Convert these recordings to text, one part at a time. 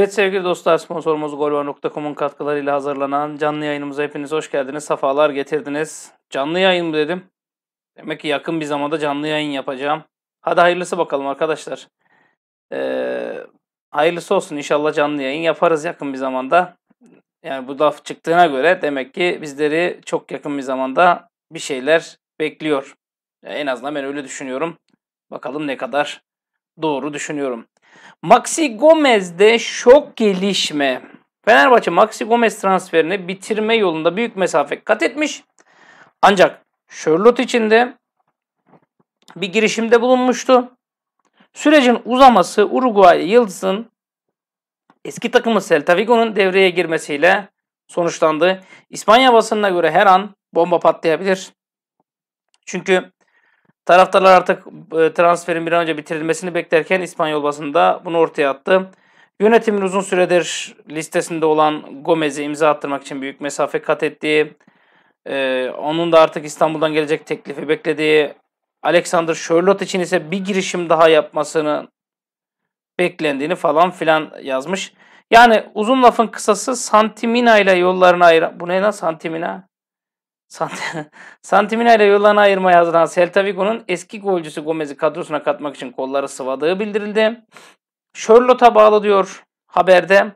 Evet sevgili dostlar sponsorumuz golvar.com'un katkılarıyla hazırlanan canlı yayınımıza hepiniz hoş geldiniz. Safalar getirdiniz. Canlı yayın mı dedim? Demek ki yakın bir zamanda canlı yayın yapacağım. Hadi hayırlısı bakalım arkadaşlar. Ee, hayırlısı olsun inşallah canlı yayın yaparız yakın bir zamanda. Yani bu laf çıktığına göre demek ki bizleri çok yakın bir zamanda bir şeyler bekliyor. Yani en azından ben öyle düşünüyorum. Bakalım ne kadar doğru düşünüyorum. Maxi Gomez'de şok gelişme. Fenerbahçe Maxi Gomez transferini bitirme yolunda büyük mesafe kat etmiş. Ancak Charlotte için de bir girişimde bulunmuştu. Sürecin uzaması Uruguay Yıldız'ın eski takımı Celta Vigo'nun devreye girmesiyle sonuçlandı. İspanya basınına göre her an bomba patlayabilir. Çünkü Taraftarlar artık e, transferin bir an önce bitirilmesini beklerken İspanyol basında bunu ortaya attı. Yönetimin uzun süredir listesinde olan Gomez'i imza attırmak için büyük mesafe kat ettiği, ee, onun da artık İstanbul'dan gelecek teklifi beklediği, Alexander Sherlock için ise bir girişim daha yapmasını beklendiğini falan filan yazmış. Yani uzun lafın kısası Santimina ile yollarını ayıran... Bu ne lan Santimina? Santimina ile yollarını ayırmaya hazırlanan Celta Vigo'nun eski golcüsü Gomez'i kadrosuna katmak için kolları sıvadığı bildirildi. Charlotte'a bağlı diyor haberde.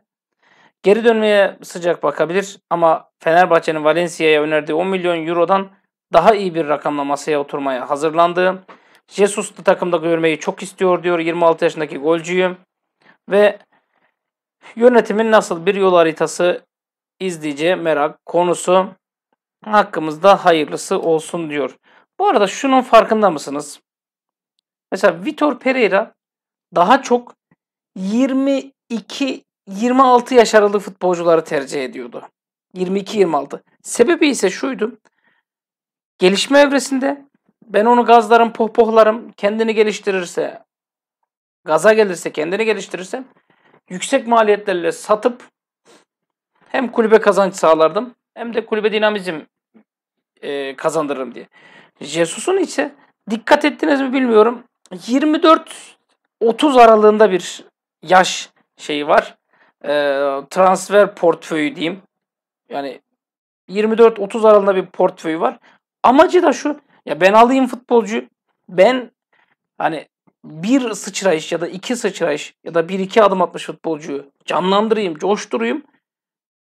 Geri dönmeye sıcak bakabilir ama Fenerbahçe'nin Valencia'ya önerdiği 10 milyon eurodan daha iyi bir rakamla masaya oturmaya hazırlandığı, Jesus'lu takımda görmeyi çok istiyor diyor 26 yaşındaki golcüyü ve yönetimin nasıl bir yol haritası izleyeceği merak konusu hakkımızda hayırlısı olsun diyor. Bu arada şunun farkında mısınız? Mesela Vitor Pereira daha çok 22 26 yaş aralığı futbolcuları tercih ediyordu. 22-26. Sebebi ise şuydu. Gelişme evresinde ben onu gazlarım, pohpohlarım, kendini geliştirirse, gaza gelirse, kendini geliştirirse yüksek maliyetlerle satıp hem kulübe kazanç sağlardım hem de kulübe dinamizm e, kazandırırım diye. Jesus'un ise dikkat ettiniz mi bilmiyorum 24-30 aralığında bir yaş şeyi var. E, transfer portföyü diyeyim. Yani 24-30 aralığında bir portföyü var. Amacı da şu. Ya ben alayım futbolcu. Ben hani bir sıçrayış ya da iki sıçrayış ya da bir iki adım atmış futbolcuyu canlandırayım, coşturayım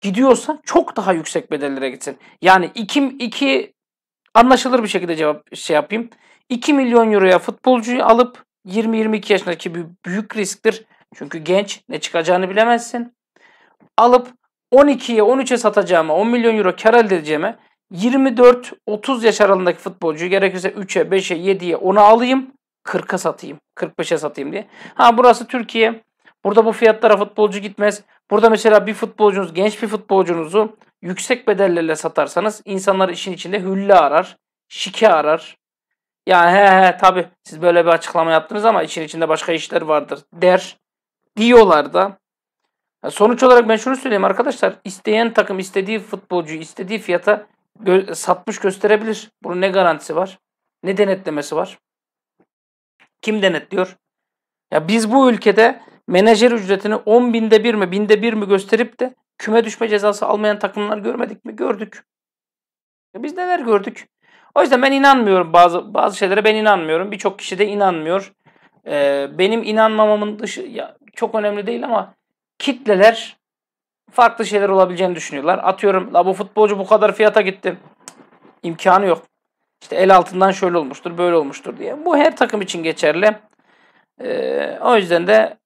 gidiyorsa çok daha yüksek bedellere gitsin. Yani 2 2 anlaşılır bir şekilde cevap şey yapayım. 2 milyon euroya futbolcuyu alıp 20-22 yaşındaki bir büyük risktir. Çünkü genç ne çıkacağını bilemezsin. Alıp 12'ye 13'e satacağıma 10 milyon euro kar elde edeceğime 24-30 yaş aralığındaki futbolcuyu gerekirse 3'e 5'e 7'ye 10'a alayım 40'a satayım 45'e satayım diye. Ha burası Türkiye. Burada bu fiyatlara futbolcu gitmez. Burada mesela bir futbolcunuz, genç bir futbolcunuzu yüksek bedellerle satarsanız insanlar işin içinde hülle arar, şike arar. Yani he he tabi siz böyle bir açıklama yaptınız ama işin içinde başka işler vardır der diyorlar da. Sonuç olarak ben şunu söyleyeyim arkadaşlar. isteyen takım istediği futbolcuyu istediği fiyata gö- satmış gösterebilir. Bunun ne garantisi var? Ne denetlemesi var? Kim denetliyor? Ya biz bu ülkede menajer ücretini 10 binde bir mi binde bir mi gösterip de küme düşme cezası almayan takımlar görmedik mi? Gördük. Ya e biz neler gördük? O yüzden ben inanmıyorum bazı bazı şeylere ben inanmıyorum. Birçok kişi de inanmıyor. Ee, benim inanmamamın dışı ya, çok önemli değil ama kitleler farklı şeyler olabileceğini düşünüyorlar. Atıyorum la bu futbolcu bu kadar fiyata gitti. Cık, yok. İşte el altından şöyle olmuştur, böyle olmuştur diye. Bu her takım için geçerli. Ee, o yüzden de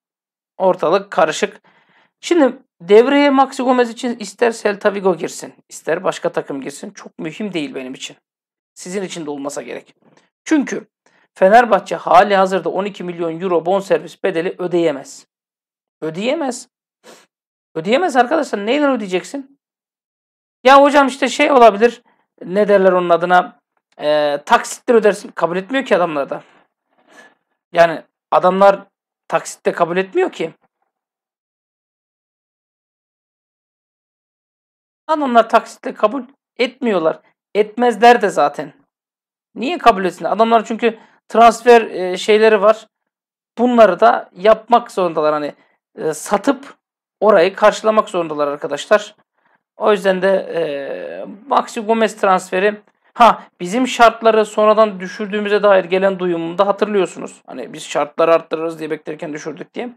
Ortalık karışık. Şimdi devreye Maxi Gomez için ister Celta Vigo girsin, ister başka takım girsin. Çok mühim değil benim için. Sizin için de olmasa gerek. Çünkü Fenerbahçe hali hazırda 12 milyon euro bonservis bedeli ödeyemez. Ödeyemez. Ödeyemez arkadaşlar. Neyle ödeyeceksin? Ya hocam işte şey olabilir. Ne derler onun adına? E, ee, taksitler ödersin. Kabul etmiyor ki adamlar da. Yani adamlar Taksitte kabul etmiyor ki. Adamlar taksitle kabul etmiyorlar. Etmezler de zaten. Niye kabul etsin? Adamlar çünkü transfer e, şeyleri var. Bunları da yapmak zorundalar. Hani e, satıp orayı karşılamak zorundalar arkadaşlar. O yüzden de e, Maxi Gomez transferi Ha bizim şartları sonradan düşürdüğümüze dair gelen duyumumu da hatırlıyorsunuz. Hani biz şartları arttırırız diye beklerken düşürdük diye.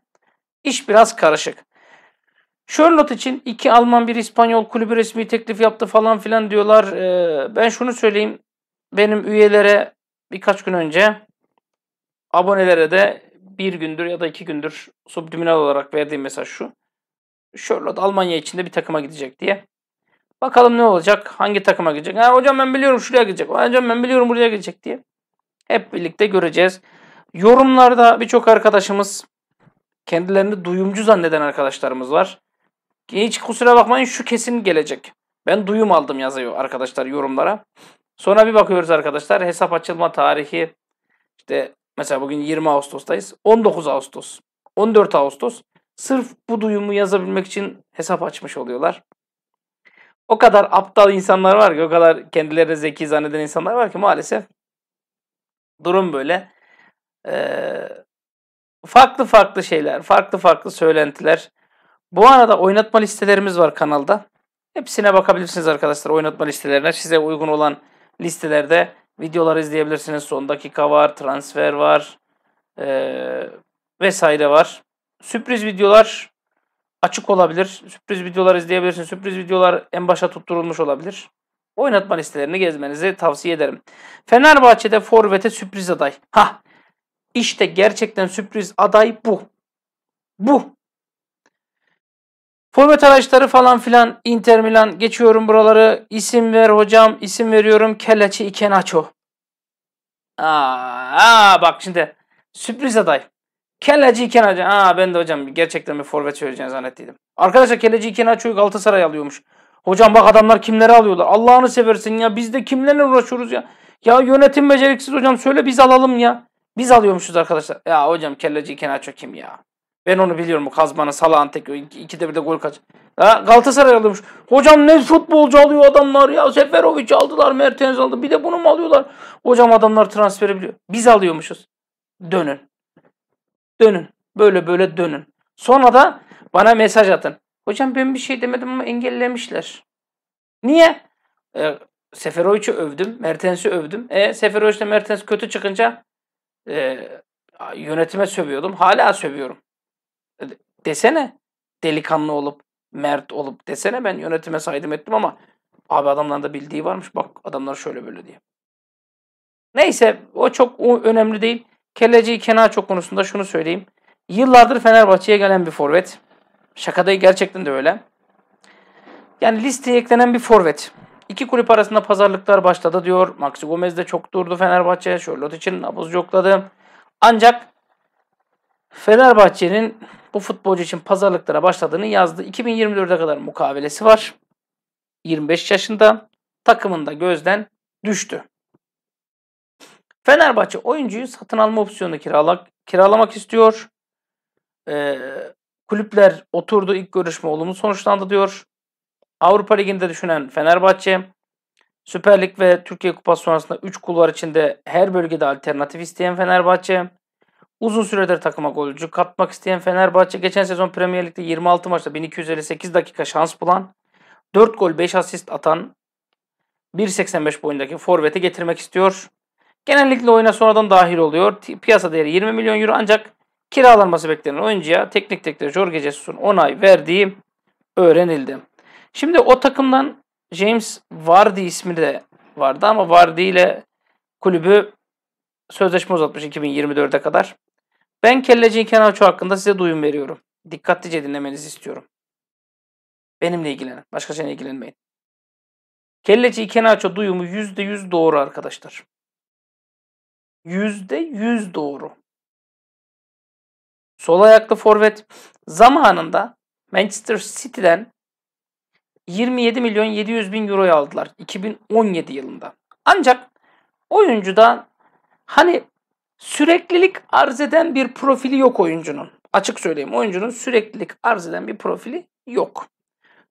İş biraz karışık. Charlotte için iki Alman bir İspanyol kulübü resmi teklif yaptı falan filan diyorlar. Ee, ben şunu söyleyeyim. Benim üyelere birkaç gün önce abonelere de bir gündür ya da iki gündür subliminal olarak verdiğim mesaj şu. Charlotte Almanya içinde bir takıma gidecek diye. Bakalım ne olacak? Hangi takıma gidecek? Ha, hocam ben biliyorum şuraya gidecek. hocam ben biliyorum buraya gidecek diye. Hep birlikte göreceğiz. Yorumlarda birçok arkadaşımız kendilerini duyumcu zanneden arkadaşlarımız var. Hiç kusura bakmayın şu kesin gelecek. Ben duyum aldım yazıyor arkadaşlar yorumlara. Sonra bir bakıyoruz arkadaşlar hesap açılma tarihi işte mesela bugün 20 Ağustos'tayız. 19 Ağustos, 14 Ağustos. Sırf bu duyumu yazabilmek için hesap açmış oluyorlar. O kadar aptal insanlar var ki, o kadar kendilerini zeki zanneden insanlar var ki maalesef durum böyle. Ee, farklı farklı şeyler, farklı farklı söylentiler. Bu arada oynatma listelerimiz var kanalda. Hepsine bakabilirsiniz arkadaşlar oynatma listelerine. Size uygun olan listelerde videoları izleyebilirsiniz. Son dakika var, transfer var, e, vesaire var. Sürpriz videolar açık olabilir. Sürpriz videolar izleyebilirsiniz. Sürpriz videolar en başa tutturulmuş olabilir. Oynatma listelerini gezmenizi tavsiye ederim. Fenerbahçe'de Forvet'e sürpriz aday. Ha, işte gerçekten sürpriz aday bu. Bu. Forvet araçları falan filan Inter Milan geçiyorum buraları. İsim ver hocam isim veriyorum. Keleçi Ikenaço. Aa, aa bak şimdi sürpriz aday. Kelleci Kenaçı. Aa ben de hocam gerçekten bir forvet söyleyeceğini zannettiydim. Arkadaşlar Kelleci Kenaçı'yı Galatasaray alıyormuş. Hocam bak adamlar kimleri alıyorlar. Allah'ını seversin ya biz de kimlerle uğraşıyoruz ya. Ya yönetim beceriksiz hocam söyle biz alalım ya. Biz alıyormuşuz arkadaşlar. Ya hocam Kelleci Kenaço kim ya? Ben onu biliyorum. Bu Kazman'ın Salah'ın tek ikide bir de gol kaç. Ha, Galatasaray alıyormuş. Hocam ne futbolcu alıyor adamlar ya. Seferovic aldılar, Mertens aldı. Bir de bunu mu alıyorlar? Hocam adamlar transferi biliyor. Biz alıyormuşuz. Dönün. Dönün. Böyle böyle dönün. Sonra da bana mesaj atın. Hocam ben bir şey demedim ama engellemişler. Niye? E, Seferovic'i övdüm. Mertens'i övdüm. E, Seferovic ile Mertens kötü çıkınca e, yönetime sövüyordum. Hala sövüyorum. E, desene delikanlı olup mert olup desene ben yönetime saydım ettim ama abi adamların da bildiği varmış. Bak adamlar şöyle böyle diye. Neyse o çok önemli değil. Kelleci kenar çok konusunda şunu söyleyeyim. Yıllardır Fenerbahçe'ye gelen bir forvet. Şakada gerçekten de öyle. Yani listeye eklenen bir forvet. İki kulüp arasında pazarlıklar başladı diyor. Maxi Gomez de çok durdu Fenerbahçe. Şöyle için nabız yokladı. Ancak Fenerbahçe'nin bu futbolcu için pazarlıklara başladığını yazdı. 2024'e kadar mukavelesi var. 25 yaşında takımında gözden düştü. Fenerbahçe oyuncuyu satın alma opsiyonu kiralak, kiralamak istiyor. Ee, kulüpler oturdu ilk görüşme olumlu sonuçlandı diyor. Avrupa Ligi'nde düşünen Fenerbahçe Süper Lig ve Türkiye Kupası sonrasında 3 kulvar içinde her bölgede alternatif isteyen Fenerbahçe. Uzun süredir takıma golcü katmak isteyen Fenerbahçe geçen sezon Premier Lig'de 26 maçta 1258 dakika şans bulan, 4 gol 5 asist atan 1.85 boyundaki forveti getirmek istiyor. Genellikle oyuna sonradan dahil oluyor. Piyasa değeri 20 milyon euro ancak kiralanması beklenen oyuncuya teknik direktör Jorge Jesus'un onay verdiği öğrenildi. Şimdi o takımdan James Vardy ismi de vardı ama Vardy ile kulübü sözleşme uzatmış 2024'e kadar. Ben kelleci Kenan hakkında size duyum veriyorum. Dikkatlice dinlemenizi istiyorum. Benimle ilgilenin. Başka şeyle ilgilenmeyin. Kelleci Kenan Uçu duyumu %100 doğru arkadaşlar. Yüzde yüz doğru. Sol ayaklı forvet zamanında Manchester City'den 27 milyon 700 bin euroyu aldılar 2017 yılında. Ancak oyuncuda hani süreklilik arz eden bir profili yok oyuncunun. Açık söyleyeyim oyuncunun süreklilik arz eden bir profili yok.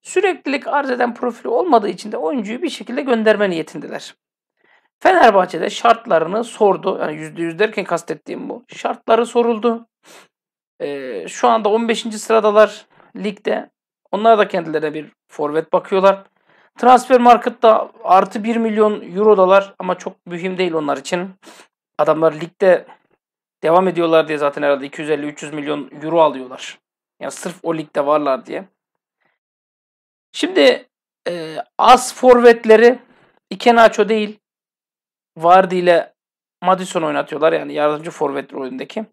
Süreklilik arz eden profili olmadığı için de oyuncuyu bir şekilde gönderme niyetindeler. Fenerbahçe'de şartlarını sordu. Yani %100 derken kastettiğim bu. Şartları soruldu. Ee, şu anda 15. sıradalar ligde. Onlar da kendilerine bir forvet bakıyorlar. Transfer marketta artı 1 milyon eurodalar ama çok mühim değil onlar için. Adamlar ligde devam ediyorlar diye zaten herhalde 250-300 milyon euro alıyorlar. Yani sırf o ligde varlar diye. Şimdi e, az forvetleri Ikenaço değil. Vardy ile Madison oynatıyorlar yani yardımcı forvet rolündeki.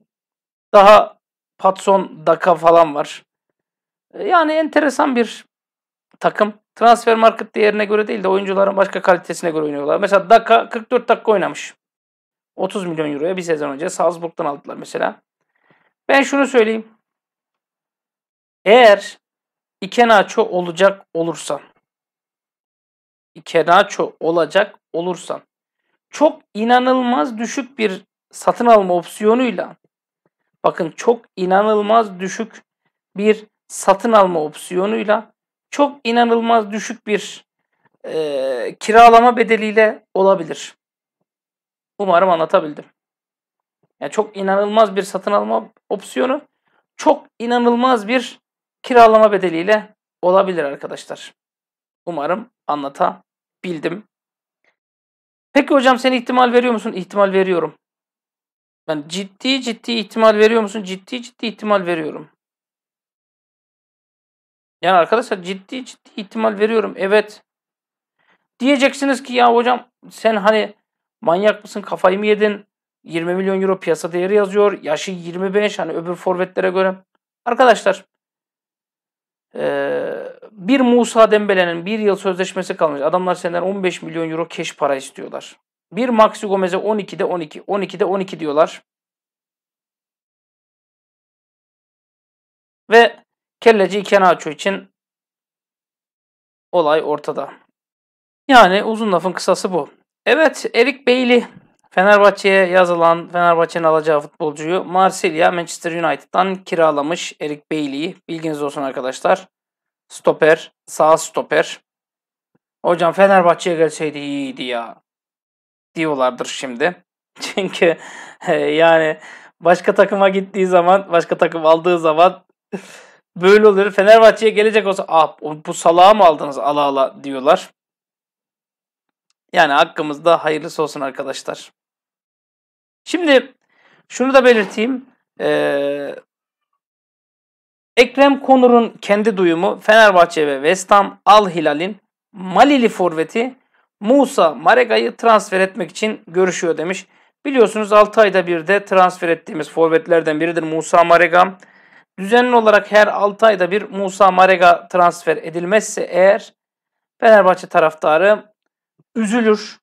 Daha Patson, Daka falan var. E, yani enteresan bir takım. Transfer market değerine göre değil de oyuncuların başka kalitesine göre oynuyorlar. Mesela Daka 44 dakika oynamış. 30 milyon euroya bir sezon önce Salzburg'dan aldılar mesela. Ben şunu söyleyeyim. Eğer Ikenaço olacak olursan Ikenaço olacak olursan çok inanılmaz düşük bir satın alma opsiyonuyla bakın çok inanılmaz düşük bir satın alma opsiyonuyla çok inanılmaz düşük bir e, kiralama bedeliyle olabilir. Umarım anlatabildim. Yani çok inanılmaz bir satın alma opsiyonu çok inanılmaz bir kiralama bedeliyle olabilir arkadaşlar. Umarım anlatabildim. Peki hocam sen ihtimal veriyor musun? İhtimal veriyorum. Ben yani ciddi ciddi ihtimal veriyor musun? Ciddi ciddi ihtimal veriyorum. Yani arkadaşlar ciddi ciddi ihtimal veriyorum. Evet. Diyeceksiniz ki ya hocam sen hani manyak mısın kafayı mı yedin? 20 milyon euro piyasa değeri yazıyor. Yaşı 25 hani öbür forvetlere göre. Arkadaşlar ee, bir Musa Dembele'nin bir yıl sözleşmesi kalmış. Adamlar senden 15 milyon euro keş para istiyorlar. Bir Maxi Gomez'e 12'de 12, 12'de 12 diyorlar. Ve kelleci Kenaço için olay ortada. Yani uzun lafın kısası bu. Evet Erik Bailey Fenerbahçe'ye yazılan Fenerbahçe'nin alacağı futbolcuyu Marsilya Manchester United'dan kiralamış Erik Bailey'i. Bilginiz olsun arkadaşlar. Stoper, sağ stoper. Hocam Fenerbahçe'ye gelseydi iyiydi ya diyorlardır şimdi. Çünkü e, yani başka takıma gittiği zaman, başka takım aldığı zaman böyle olur. Fenerbahçe'ye gelecek olsa ah bu salağı mı aldınız ala ala diyorlar. Yani hakkımızda hayırlısı olsun arkadaşlar. Şimdi şunu da belirteyim. Ee, Ekrem Konur'un kendi duyumu Fenerbahçe ve West Ham Al Hilal'in Malili forveti Musa Marega'yı transfer etmek için görüşüyor demiş. Biliyorsunuz 6 ayda bir de transfer ettiğimiz forvetlerden biridir Musa Marega. Düzenli olarak her 6 ayda bir Musa Marega transfer edilmezse eğer Fenerbahçe taraftarı üzülür.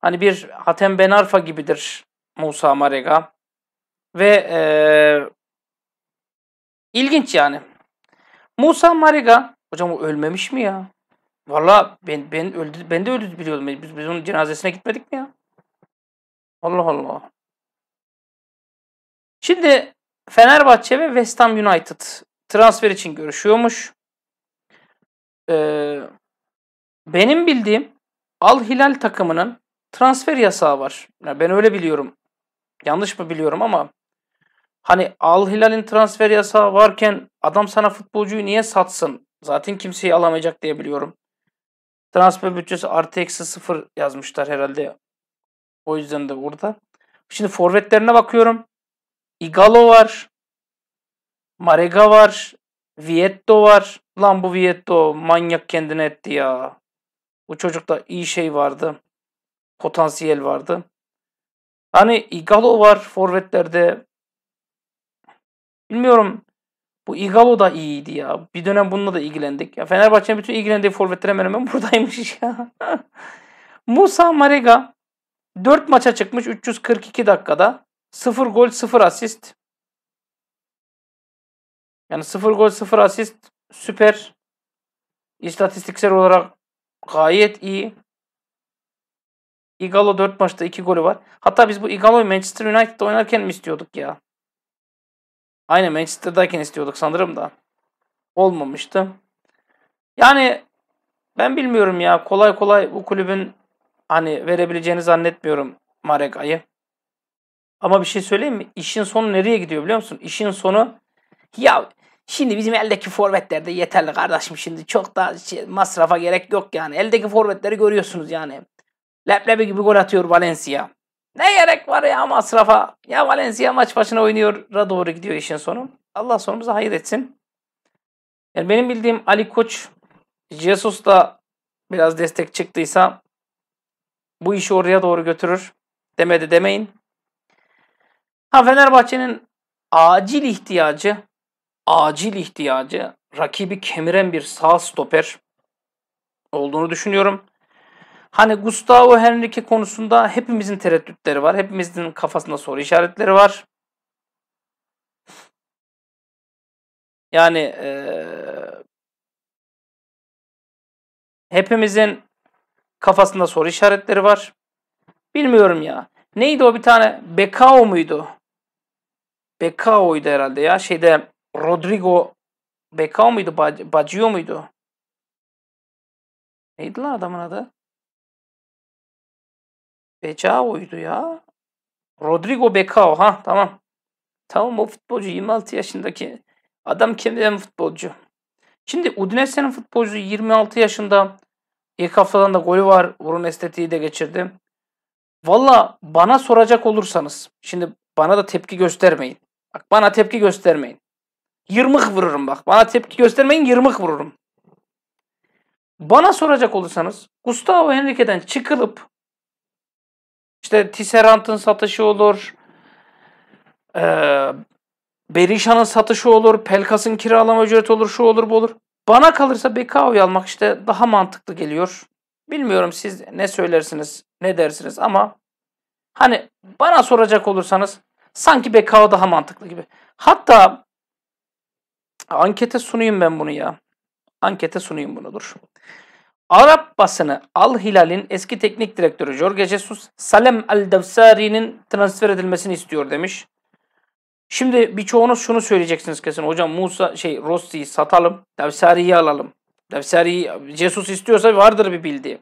Hani bir Hatem Benarfa gibidir Musa Marega. Ve e, ilginç yani. Musa Marega hocam o ölmemiş mi ya? Valla ben ben öldü ben de öldü biliyordum. Biz, biz onun cenazesine gitmedik mi ya? Allah Allah. Şimdi Fenerbahçe ve West Ham United transfer için görüşüyormuş. Ee, benim bildiğim Al Hilal takımının transfer yasağı var. Yani ben öyle biliyorum. Yanlış mı biliyorum ama hani Al Hilal'in transfer yasağı varken adam sana futbolcuyu niye satsın? Zaten kimseyi alamayacak diye biliyorum. Transfer bütçesi artı eksi sıfır yazmışlar herhalde. O yüzden de burada. Şimdi forvetlerine bakıyorum. Igalo var. Marega var. Vietto var. Lan bu Vietto manyak kendine etti ya. Bu çocukta iyi şey vardı. Potansiyel vardı. Hani Igalo var forvetlerde. Bilmiyorum. Bu Igalo da iyiydi ya. Bir dönem bununla da ilgilendik. Ya Fenerbahçe'nin bütün ilgilendiği forvetler hemen hemen buradaymış ya. Musa Marega 4 maça çıkmış 342 dakikada. 0 gol 0 asist. Yani 0 gol 0 asist süper. İstatistiksel olarak gayet iyi. Igalo 4 maçta 2 golü var. Hatta biz bu Igalo'yu Manchester United'da oynarken mi istiyorduk ya? Aynı Manchester'dayken istiyorduk sanırım da. Olmamıştı. Yani ben bilmiyorum ya. Kolay kolay bu kulübün hani verebileceğini zannetmiyorum Mareka'yı. Ama bir şey söyleyeyim mi? İşin sonu nereye gidiyor biliyor musun? İşin sonu ya şimdi bizim eldeki forvetler de yeterli kardeşim şimdi çok da şey, masrafa gerek yok yani. Eldeki forvetleri görüyorsunuz yani. Leblebi gibi gol atıyor Valencia. Ne gerek var ya masrafa? Ya Valencia maç başına oynuyor. ra doğru gidiyor işin sonu. Allah sonumuza hayır etsin. Yani benim bildiğim Ali Koç Jesus da biraz destek çıktıysa bu işi oraya doğru götürür. Demedi demeyin. Ha Fenerbahçe'nin acil ihtiyacı acil ihtiyacı rakibi kemiren bir sağ stoper olduğunu düşünüyorum. Hani Gustavo Henrique konusunda hepimizin tereddütleri var. Hepimizin kafasında soru işaretleri var. Yani e, hepimizin kafasında soru işaretleri var. Bilmiyorum ya. Neydi o bir tane? Bekao muydu? Bekao'ydu herhalde ya. Şeyde Rodrigo Bekao muydu? Baggio muydu? Neydi lan adamın adı? Becao'ydu ya. Rodrigo Becao. Ha tamam. Tamam o futbolcu 26 yaşındaki adam kendinden futbolcu. Şimdi Udinese'nin futbolcusu 26 yaşında. ilk haftadan da golü var. Vurun estetiği de geçirdi. Valla bana soracak olursanız. Şimdi bana da tepki göstermeyin. Bak bana tepki göstermeyin. Yırmık vururum bak. Bana tepki göstermeyin yırmık vururum. Bana soracak olursanız Gustavo Henrique'den çıkılıp işte Tisserant'ın satışı olur. E, Berisha'nın satışı olur. Pelkas'ın kiralama ücreti olur. Şu olur bu olur. Bana kalırsa Bekao'yu almak işte daha mantıklı geliyor. Bilmiyorum siz ne söylersiniz, ne dersiniz ama hani bana soracak olursanız sanki Bekao daha mantıklı gibi. Hatta ankete sunayım ben bunu ya. Ankete sunayım bunu dur. Arap basını Al Hilal'in eski teknik direktörü Jorge Jesus Salem Al Devsari'nin transfer edilmesini istiyor demiş. Şimdi birçoğunuz şunu söyleyeceksiniz kesin. Hocam Musa şey Rossi'yi satalım. Devsari'yi alalım. Devsari'yi Jesus istiyorsa vardır bir bildiği.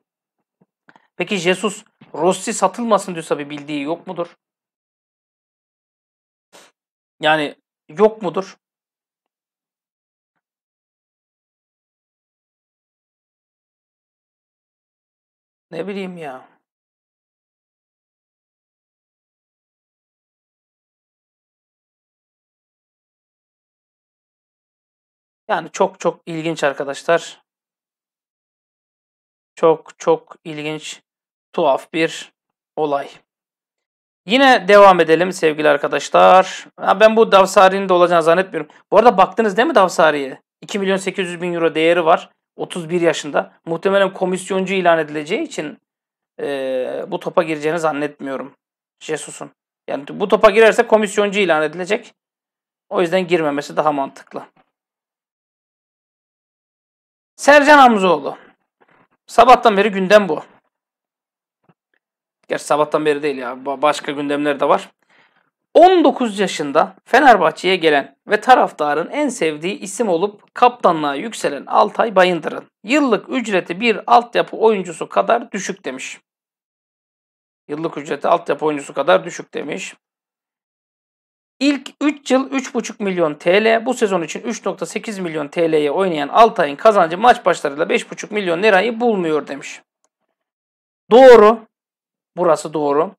Peki Jesus Rossi satılmasın diyorsa bir bildiği yok mudur? Yani yok mudur? Ne bileyim ya. Yani çok çok ilginç arkadaşlar. Çok çok ilginç, tuhaf bir olay. Yine devam edelim sevgili arkadaşlar. Ha ben bu Davsari'nin de olacağını zannetmiyorum. Bu arada baktınız değil mi Davsari'ye? 2 milyon 800 bin euro değeri var. 31 yaşında. Muhtemelen komisyoncu ilan edileceği için e, bu topa gireceğini zannetmiyorum. Jesus'un. Yani bu topa girerse komisyoncu ilan edilecek. O yüzden girmemesi daha mantıklı. Sercan Hamzoğlu. Sabahtan beri gündem bu. Gerçi sabahtan beri değil ya. Başka gündemler de var. 19 yaşında Fenerbahçe'ye gelen ve taraftarın en sevdiği isim olup kaptanlığa yükselen Altay Bayındır'ın yıllık ücreti bir altyapı oyuncusu kadar düşük demiş. Yıllık ücreti altyapı oyuncusu kadar düşük demiş. İlk 3 yıl 3,5 milyon TL, bu sezon için 3,8 milyon TL'ye oynayan Altay'ın kazancı maç başlarıyla 5,5 milyon lirayı bulmuyor demiş. Doğru. Burası doğru.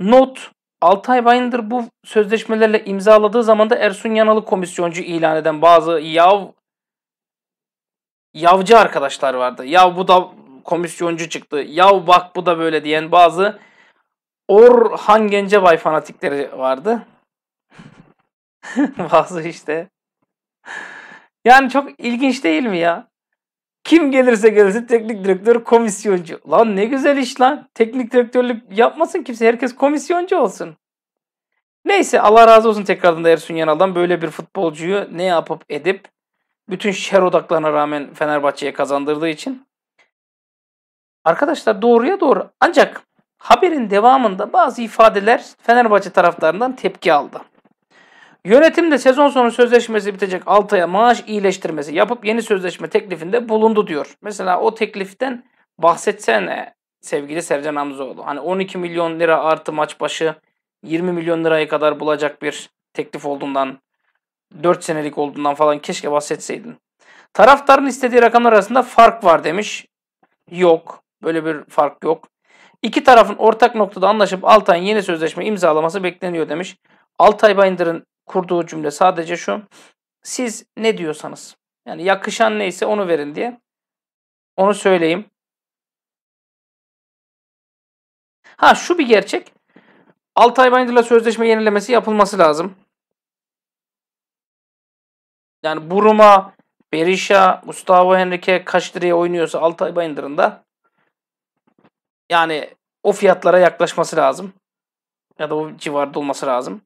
Not Altay Bayındır bu sözleşmelerle imzaladığı zaman da Ersun Yanalı komisyoncu ilan eden bazı yav yavcı arkadaşlar vardı. Ya bu da komisyoncu çıktı. Ya bak bu da böyle diyen bazı Orhan Gencebay fanatikleri vardı. bazı işte. Yani çok ilginç değil mi ya? Kim gelirse gelirse teknik direktör komisyoncu. Lan ne güzel iş lan. Teknik direktörlük yapmasın kimse. Herkes komisyoncu olsun. Neyse Allah razı olsun tekrardan da Ersun Yanal'dan böyle bir futbolcuyu ne yapıp edip bütün şer odaklarına rağmen Fenerbahçe'ye kazandırdığı için. Arkadaşlar doğruya doğru. Ancak haberin devamında bazı ifadeler Fenerbahçe taraftarından tepki aldı. Yönetim de sezon sonu sözleşmesi bitecek Altay'a maaş iyileştirmesi yapıp yeni sözleşme teklifinde bulundu diyor. Mesela o tekliften bahsetsene sevgili Sercan Hamzoğlu. Hani 12 milyon lira artı maç başı 20 milyon liraya kadar bulacak bir teklif olduğundan 4 senelik olduğundan falan keşke bahsetseydin. Taraftarın istediği rakamlar arasında fark var demiş. Yok. Böyle bir fark yok. İki tarafın ortak noktada anlaşıp Altay'ın yeni sözleşme imzalaması bekleniyor demiş. Altay Bayındır'ın kurduğu cümle sadece şu. Siz ne diyorsanız yani yakışan neyse onu verin diye. Onu söyleyeyim. Ha şu bir gerçek. Altay Bayındır'la sözleşme yenilemesi yapılması lazım. Yani Buruma, Berisha, Mustafa Henrique kaç liraya oynuyorsa Altay Bayındır'ın da yani o fiyatlara yaklaşması lazım. Ya da o civarda olması lazım.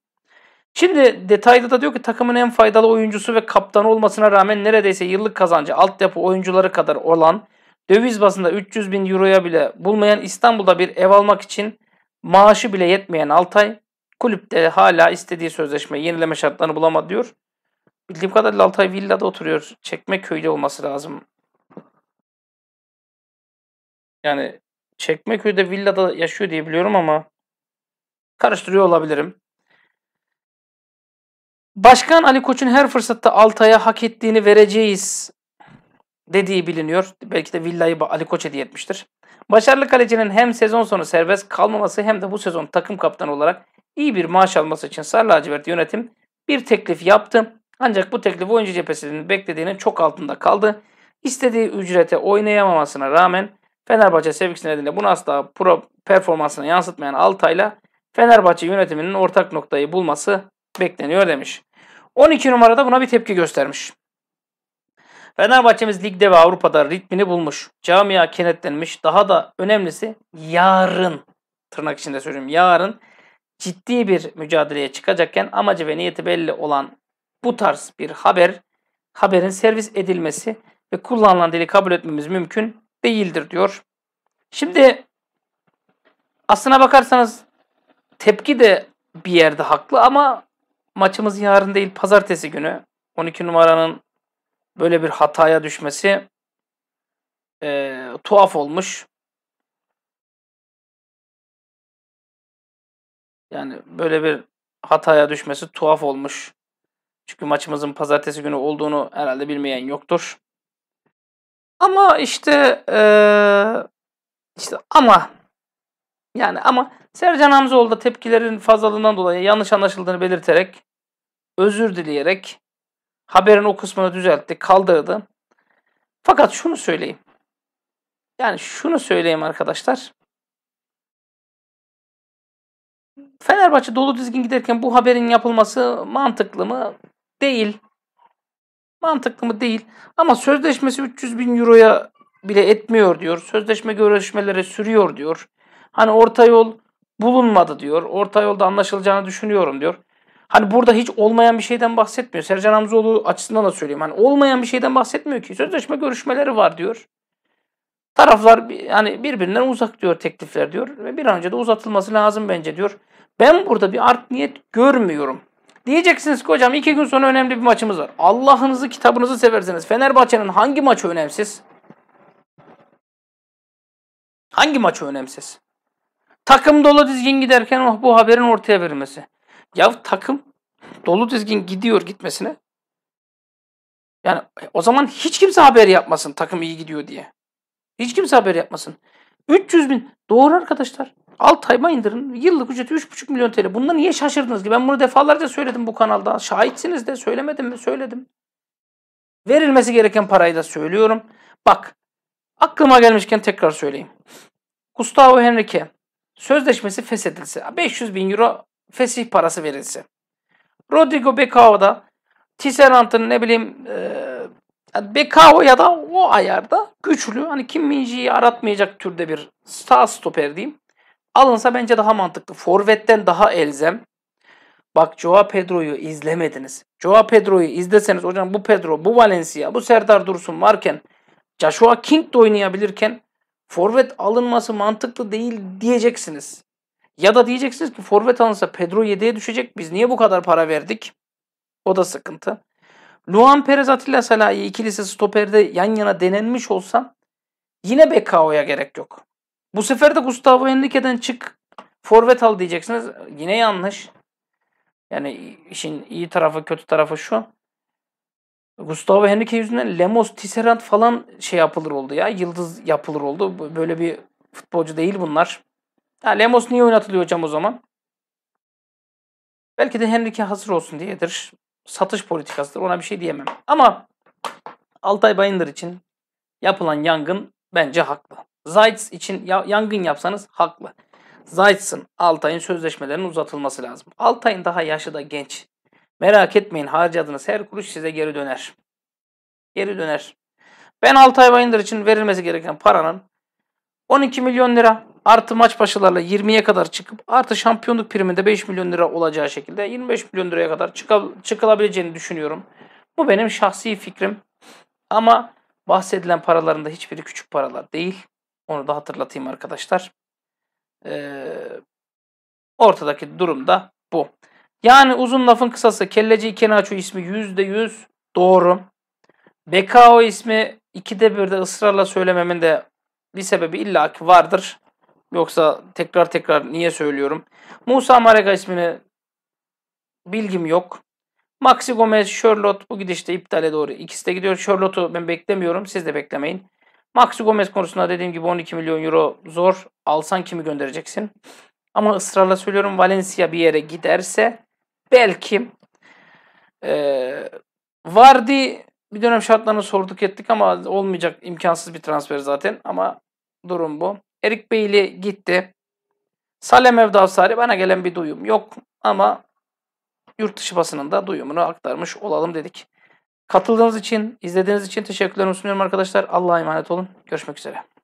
Şimdi detayda da diyor ki takımın en faydalı oyuncusu ve kaptanı olmasına rağmen neredeyse yıllık kazancı altyapı oyuncuları kadar olan döviz basında 300 bin euroya bile bulmayan İstanbul'da bir ev almak için maaşı bile yetmeyen Altay kulüpte hala istediği sözleşme yenileme şartlarını bulamadı diyor. Bildiğim kadarıyla Altay villada oturuyor. Çekme köyde olması lazım. Yani Çekmeköy'de villada yaşıyor diye biliyorum ama karıştırıyor olabilirim. Başkan Ali Koç'un her fırsatta Altay'a hak ettiğini vereceğiz dediği biliniyor. Belki de villayı Ali Koç hediye etmiştir. Başarılı kalecinin hem sezon sonu serbest kalmaması hem de bu sezon takım kaptanı olarak iyi bir maaş alması için Sarı yönetim bir teklif yaptı. Ancak bu teklif oyuncu cephesinin beklediğinin çok altında kaldı. İstediği ücrete oynayamamasına rağmen Fenerbahçe sevgisi nedeniyle bunu asla pro performansına yansıtmayan Altay'la Fenerbahçe yönetiminin ortak noktayı bulması bekleniyor demiş. 12 numarada buna bir tepki göstermiş. Fenerbahçe'miz ligde ve Avrupa'da ritmini bulmuş. Camia kenetlenmiş. Daha da önemlisi yarın tırnak içinde söylüyorum. Yarın ciddi bir mücadeleye çıkacakken amacı ve niyeti belli olan bu tarz bir haber haberin servis edilmesi ve kullanılan dili kabul etmemiz mümkün değildir diyor. Şimdi aslına bakarsanız tepki de bir yerde haklı ama maçımız yarın değil pazartesi günü 12 numaranın böyle bir hataya düşmesi e, tuhaf olmuş. Yani böyle bir hataya düşmesi tuhaf olmuş. Çünkü maçımızın pazartesi günü olduğunu herhalde bilmeyen yoktur. Ama işte ee, işte ama yani ama Sercan Hamzoğlu da tepkilerin fazlalığından dolayı yanlış anlaşıldığını belirterek özür dileyerek haberin o kısmını düzeltti, kaldırdı. Fakat şunu söyleyeyim. Yani şunu söyleyeyim arkadaşlar. Fenerbahçe dolu dizgin giderken bu haberin yapılması mantıklı mı? Değil. Mantıklı mı? Değil. Ama sözleşmesi 300 bin euroya bile etmiyor diyor. Sözleşme görüşmeleri sürüyor diyor. Hani orta yol bulunmadı diyor. Orta yolda anlaşılacağını düşünüyorum diyor. Hani burada hiç olmayan bir şeyden bahsetmiyor. Sercan Hamzoğlu açısından da söyleyeyim. Hani olmayan bir şeyden bahsetmiyor ki. Sözleşme görüşmeleri var diyor. Taraflar yani birbirinden uzak diyor teklifler diyor. Ve bir an önce de uzatılması lazım bence diyor. Ben burada bir art niyet görmüyorum. Diyeceksiniz ki hocam iki gün sonra önemli bir maçımız var. Allah'ınızı kitabınızı severseniz Fenerbahçe'nin hangi maçı önemsiz? Hangi maçı önemsiz? Takım dolu dizgin giderken oh, bu haberin ortaya verilmesi. Ya takım dolu dizgin gidiyor gitmesine. Yani e, o zaman hiç kimse haber yapmasın takım iyi gidiyor diye. Hiç kimse haber yapmasın. 300 bin. Doğru arkadaşlar. Alt ayma indirin. Yıllık ücreti 3,5 milyon TL. Bunda niye şaşırdınız ki? Ben bunu defalarca söyledim bu kanalda. Şahitsiniz de. Söylemedim mi? Söyledim. Verilmesi gereken parayı da söylüyorum. Bak. Aklıma gelmişken tekrar söyleyeyim. Gustavo Henrique sözleşmesi feshedilse 500 bin euro fesih parası verilse. Rodrigo Becao da Tisserant'ın ne bileyim e, Becao ya da o ayarda güçlü. Hani Kim Minji'yi aratmayacak türde bir sağ stoper diyeyim. Alınsa bence daha mantıklı. Forvet'ten daha elzem. Bak Joao Pedro'yu izlemediniz. Joao Pedro'yu izleseniz hocam bu Pedro, bu Valencia, bu Serdar Dursun varken Joshua King de oynayabilirken forvet alınması mantıklı değil diyeceksiniz. Ya da diyeceksiniz ki forvet alınsa Pedro 7'ye düşecek. Biz niye bu kadar para verdik? O da sıkıntı. Luan Perez Atilla Salahi ikilisi stoperde yan yana denenmiş olsa yine Bekao'ya gerek yok. Bu sefer de Gustavo Henrique'den çık forvet al diyeceksiniz. Yine yanlış. Yani işin iyi tarafı kötü tarafı şu. Gustavo Henrique yüzünden Lemos, Tisserand falan şey yapılır oldu ya. Yıldız yapılır oldu. Böyle bir futbolcu değil bunlar. Ha, Lemos niye oynatılıyor hocam o zaman? Belki de Henrique hazır olsun diyedir. Satış politikasıdır. Ona bir şey diyemem. Ama Altay Bayındır için yapılan yangın bence haklı. Zayt's için ya- yangın yapsanız haklı. Zayt'sın Altay'ın sözleşmelerinin uzatılması lazım. Altay'ın daha yaşı da genç. Merak etmeyin harcadığınız her kuruş size geri döner. Geri döner. Ben Altay Bayındır için verilmesi gereken paranın 12 milyon lira Artı maç başılarla 20'ye kadar çıkıp artı şampiyonluk priminde 5 milyon lira olacağı şekilde 25 milyon liraya kadar çıkılabileceğini düşünüyorum. Bu benim şahsi fikrim. Ama bahsedilen paralarında hiçbiri küçük paralar değil. Onu da hatırlatayım arkadaşlar. Ee, ortadaki durum da bu. Yani uzun lafın kısası Kelleci Kenaço ismi %100 doğru. Bekao ismi ikide birde ısrarla söylememin de bir sebebi illaki vardır. Yoksa tekrar tekrar niye söylüyorum? Musa Marega ismini bilgim yok. Maxi Gomez, Charlotte bu gidişte iptale doğru ikisi de gidiyor. Charlotte'u ben beklemiyorum. Siz de beklemeyin. Maxi Gomez konusunda dediğim gibi 12 milyon euro zor. Alsan kimi göndereceksin? Ama ısrarla söylüyorum Valencia bir yere giderse belki ee, Vardy bir dönem şartlarını sorduk ettik ama olmayacak imkansız bir transfer zaten ama durum bu. Erik Bailey gitti. Salem Evdavsari bana gelen bir duyum yok ama yurt dışı basınında duyumunu aktarmış olalım dedik. Katıldığınız için, izlediğiniz için teşekkürlerimi sunuyorum arkadaşlar. Allah'a emanet olun. Görüşmek üzere.